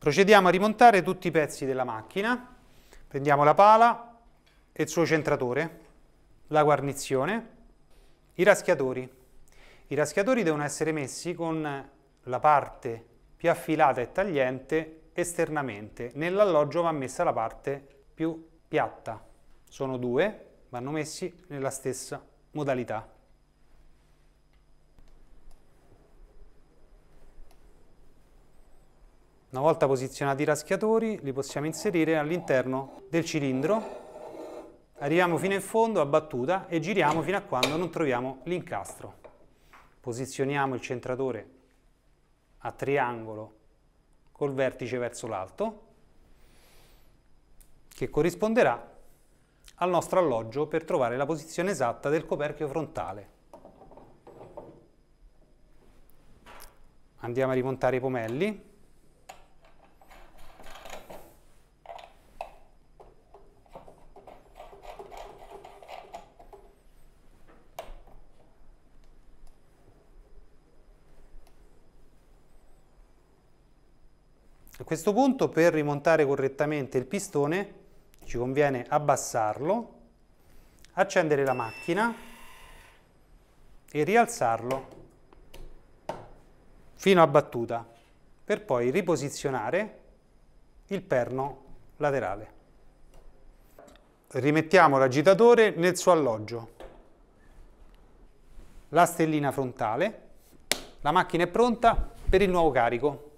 Procediamo a rimontare tutti i pezzi della macchina, prendiamo la pala e il suo centratore, la guarnizione, i raschiatori. I raschiatori devono essere messi con la parte più affilata e tagliente esternamente, nell'alloggio va messa la parte più piatta. Sono due, vanno messi nella stessa modalità. Una volta posizionati i raschiatori li possiamo inserire all'interno del cilindro. Arriviamo fino in fondo a battuta e giriamo fino a quando non troviamo l'incastro. Posizioniamo il centratore a triangolo col vertice verso l'alto che corrisponderà al nostro alloggio per trovare la posizione esatta del coperchio frontale. Andiamo a rimontare i pomelli. A questo punto per rimontare correttamente il pistone ci conviene abbassarlo, accendere la macchina e rialzarlo fino a battuta per poi riposizionare il perno laterale. Rimettiamo l'agitatore nel suo alloggio. La stellina frontale. La macchina è pronta per il nuovo carico.